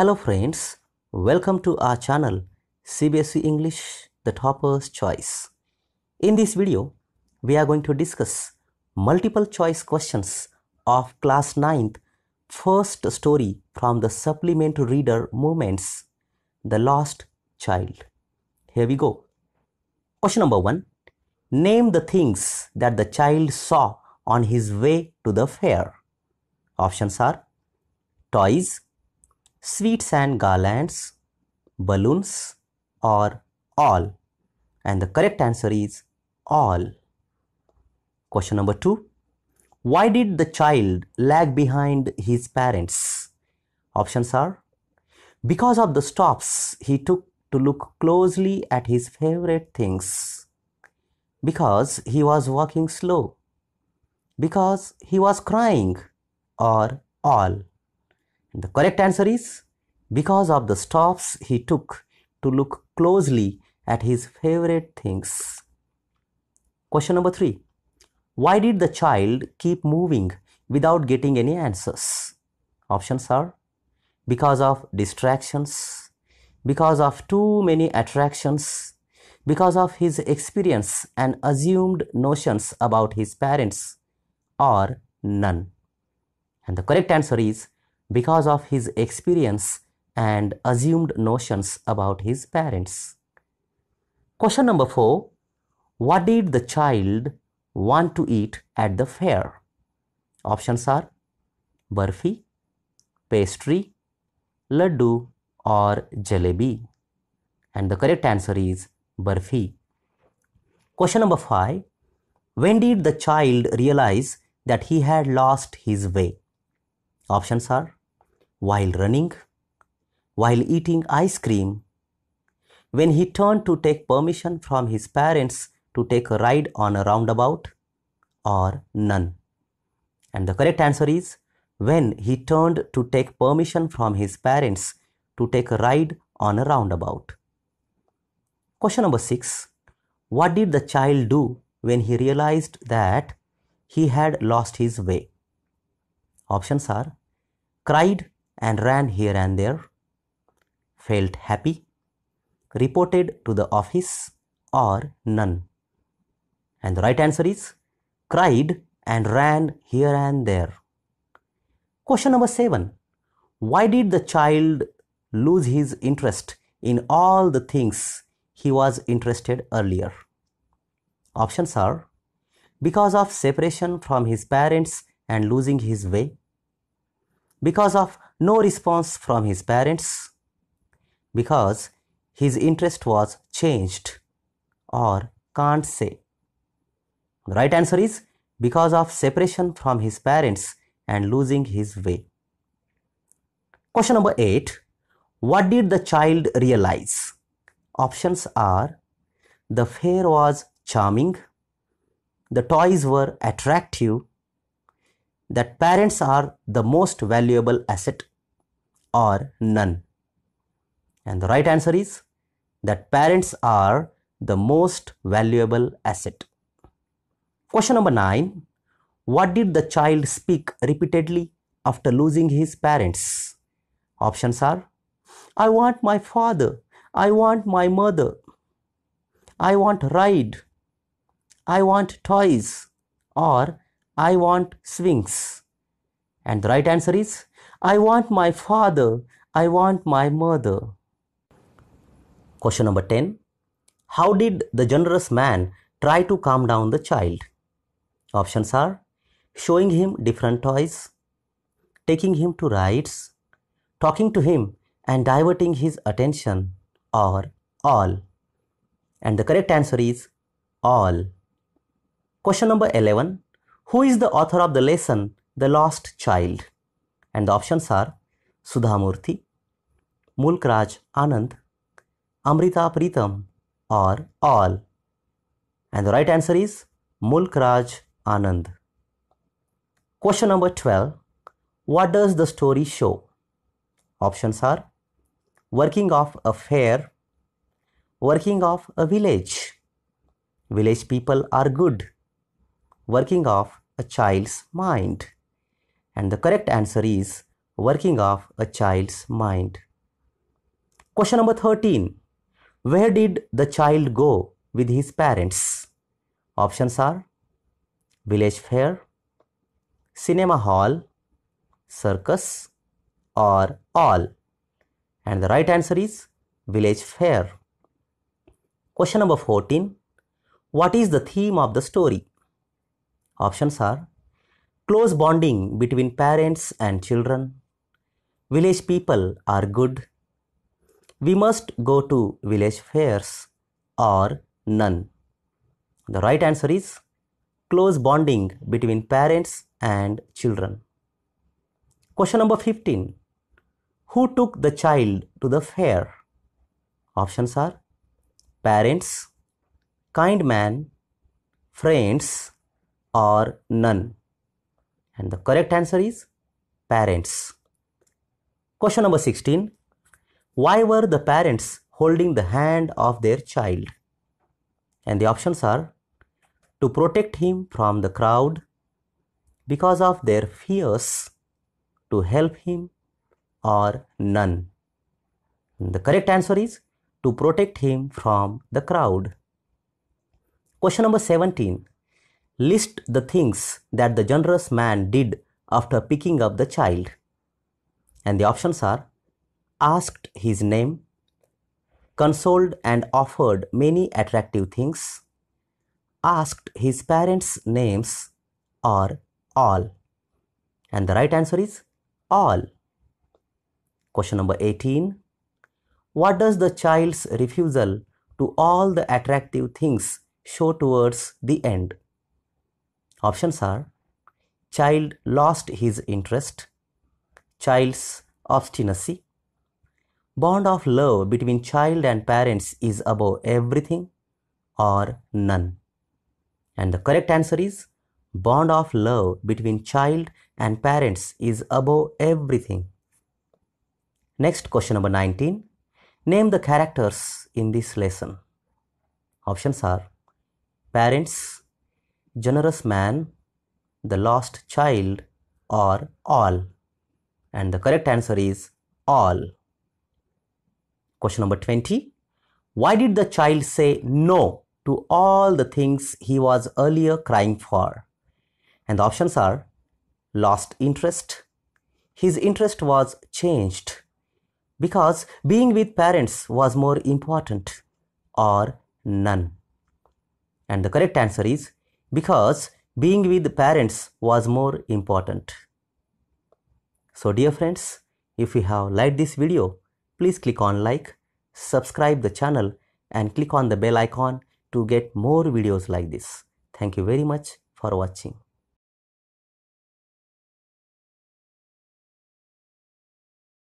Hello friends, welcome to our channel CBSE English The Topper's Choice. In this video, we are going to discuss multiple choice questions of class 9th first story from the supplement reader Moments, The Lost Child. Here we go. Question number 1. Name the things that the child saw on his way to the fair. Options are toys, sweets and garlands, balloons, or all? And the correct answer is all. Question number two. Why did the child lag behind his parents? Options are because of the stops he took to look closely at his favorite things, because he was walking slow, because he was crying, or all. And the correct answer is because of the stops he took to look closely at his favorite things. Question number three Why did the child keep moving without getting any answers? Options are because of distractions, because of too many attractions, because of his experience and assumed notions about his parents, or none. And the correct answer is because of his experience and assumed notions about his parents. Question number four What did the child want to eat at the fair? Options are burfi, pastry, laddu, or jalebi. And the correct answer is burfi. Question number five When did the child realize that he had lost his way? Options are while running, while eating ice cream. When he turned to take permission from his parents to take a ride on a roundabout or none. And the correct answer is when he turned to take permission from his parents to take a ride on a roundabout. Question number 6. What did the child do when he realized that he had lost his way? Options are cried and ran here and there, felt happy, reported to the office, or none. And the right answer is cried and ran here and there. Question number 7. Why did the child lose his interest in all the things he was interested earlier? Options are because of separation from his parents and losing his way, because of no response from his parents, because his interest was changed or can't say. The right answer is because of separation from his parents and losing his way. Question number 8. What did the child realize? Options are the fair was charming, the toys were attractive, that parents are the most valuable asset or none. And the right answer is that parents are the most valuable asset. Question number 9. What did the child speak repeatedly after losing his parents? Options are I want my father. I want my mother. I want ride. I want toys. Or I want swings. And the right answer is I want my father. I want my mother. Question number 10 How did the generous man try to calm down the child? Options are showing him different toys, taking him to rides, talking to him and diverting his attention, or all. And the correct answer is all. Question number 11 Who is the author of the lesson The Lost Child? And the options are Sudhamurthy, Mulkraj Anand, Amrita Pritam or all? And the right answer is Mulkraj Anand. Question number 12. What does the story show? Options are working of a fair, working of a village, village people are good, working of a child's mind. And the correct answer is working of a child's mind. Question number 13. Where did the child go with his parents? Options are village fair, cinema hall, circus, or all. And the right answer is village fair. Question number 14 What is the theme of the story? Options are close bonding between parents and children, village people are good we must go to village fairs or none. The right answer is close bonding between parents and children. Question number 15. Who took the child to the fair? Options are parents, kind man, friends, or none. And the correct answer is parents. Question number 16. Why were the parents holding the hand of their child? And the options are to protect him from the crowd, because of their fears, to help him, or none. The correct answer is to protect him from the crowd. Question number 17. List the things that the generous man did after picking up the child. And the options are asked his name, consoled and offered many attractive things, asked his parents' names or all. And the right answer is all. Question number 18. What does the child's refusal to all the attractive things show towards the end? Options are child lost his interest, child's obstinacy, bond of love between child and parents is above everything or none. And the correct answer is bond of love between child and parents is above everything. Next question number 19. Name the characters in this lesson. Options are parents, generous man, the lost child or all. And the correct answer is all. Question number 20. Why did the child say no to all the things he was earlier crying for? And the options are lost interest. His interest was changed because being with parents was more important or none. And the correct answer is because being with parents was more important. So dear friends, if you have liked this video, Please click on like, subscribe the channel and click on the bell icon to get more videos like this. Thank you very much for watching.